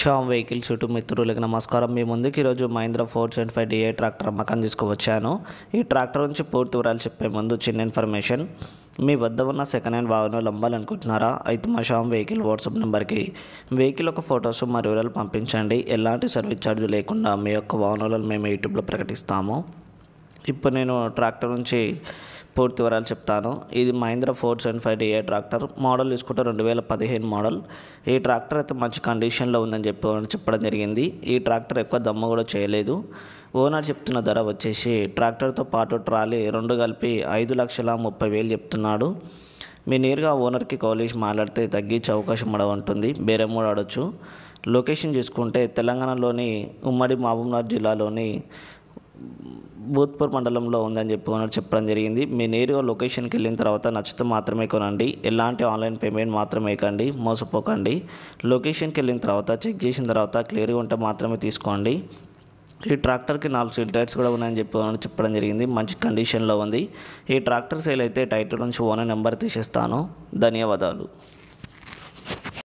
Shyam vehicles YouTube మిత్రులకి నమస్కారం మీ ముందుకు ఈరోజు Mahindra four seventy five D A tractor అమ్మకం తీసుకువచ్చాను ఈ ట్రాక్టర్ నుంచి పూర్తి వివరాలు చెప్పే ముందు చిన్న ఇన్ఫర్మేషన్ మీ వద్ద ఉన్న సెకండ్ హ్యాండ్ వాహనాలు అమ్మాలనుకుంటున్నారా అయితే మా షామ్ వెహికల్ వాట్సాప్ నెంబర్కి వెహికల్ యొక్క ఫొటోస్ మరియు వివరాలు పంపించండి ఎలాంటి సర్వీస్ ఛార్జ్ లేకుండా మీ యొక్క వాహనాలను మేము యూట్యూబ్లో ప్రకటిస్తాము ఇప్పుడు నేను ట్రాక్టర్ నుంచి పూర్తి వివరాలు చెప్తాను ఇది Mahindra four seven five D A tractor model తీసుకుంటే రెండు వేల పదిహేను మోడల్ ఈ ట్రాక్టర్ అయితే మంచి కండిషన్లో ఉందని చెప్పి చెప్పడం జరిగింది ఈ ట్రాక్టర్ ఎక్కువ దమ్ము కూడా చేయలేదు ఓనర్ చెప్తున్న ధర వచ్చేసి ట్రాక్టర్తో పాటు ట్రాలీ రెండు కలిపి ఐదు లక్షల ముప్పై వేలు చెప్తున్నాడు మీ నేరుగా ఓనర్కి కాలేజ్ మాట్లాడితే తగ్గించే అవకాశం కూడా ఉంటుంది బేరం కూడా ఆడొచ్చు లొకేషన్ చూసుకుంటే తెలంగాణలోని ఉమ్మడి మహబూబ్నగర్ జిల్లాలోని భూత్పూర్ మండలంలో ఉందని చెప్పి చెప్పడం జరిగింది మీ నేరుగా లొకేషన్కి వెళ్ళిన తర్వాత నచ్చితే మాత్రమే కొనండి ఎలాంటి ఆన్లైన్ పేమెంట్ మాత్రమే కండి మోసపోకండి లొకేషన్కి వెళ్ళిన తర్వాత చెక్ చేసిన తర్వాత క్లియర్గా ఉంటే మాత్రమే తీసుకోండి ఈ ట్రాక్టర్కి నాలుగు సీట్ టైర్స్ కూడా ఉన్నాయని చెప్పి చెప్పడం జరిగింది మంచి కండిషన్లో ఉంది ఈ ట్రాక్టర్ సేల్ అయితే టైటిల్ నుంచి ఓనర్ నెంబర్ తీసేస్తాను ధన్యవాదాలు